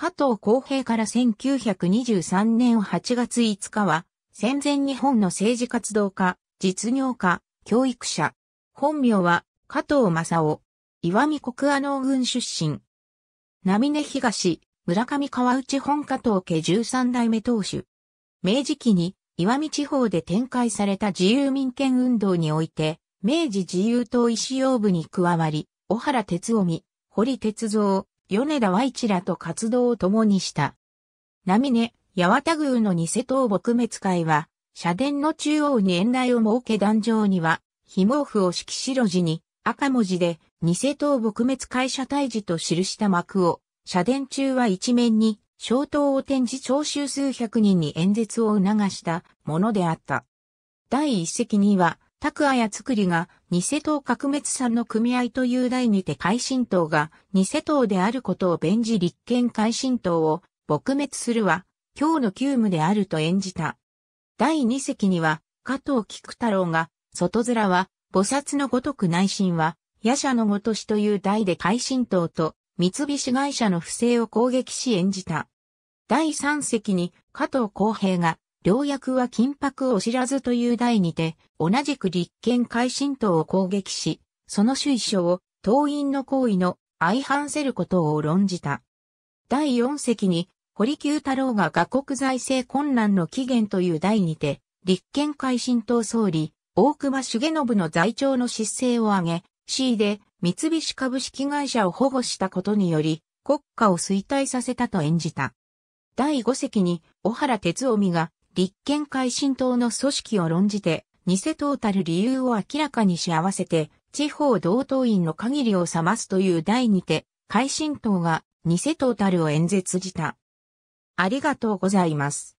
加藤公平から1923年8月5日は、戦前日本の政治活動家、実業家、教育者。本名は、加藤正夫。岩見国阿農軍出身。並根東、村上川内本加藤家13代目当主。明治期に、岩見地方で展開された自由民権運動において、明治自由党師用部に加わり、小原哲臣、堀哲造、米田イ一らと活動を共にした。波根、八幡宮の偽塔撲滅会は、社殿の中央に縁台を設け壇上には、紐毛布を色白地に、赤文字で、偽塔撲滅会社退治と記した幕を、社殿中は一面に、小刀を展示聴衆数百人に演説を促したものであった。第一席には、拓也や作りが、ニセ島革滅んの組合という題にて海進党が、ニセ島であることを弁じ立憲海進党を、撲滅するは、今日の急務であると演じた。第二席には、加藤菊太郎が、外面は、菩薩のごとく内心は、夜叉のごとしという題で海進党と、三菱会社の不正を攻撃し演じた。第三席に、加藤公平が、やくは緊迫を知らずという題にて、同じく立憲改進党を攻撃し、その主意書を党員の行為の相反せることを論じた。第4席に、堀久太郎が外国財政困難の起源という題にて、立憲改進党総理、大隈重信の財長の失勢を挙げ、C で三菱株式会社を保護したことにより、国家を衰退させたと演じた。第5席に、小原哲臣が立憲改進党の組織を論じて、偽党たる理由を明らかにし合わせて、地方同党員の限りを覚ますという題にて、改新党が偽党たるを演説した。ありがとうございます。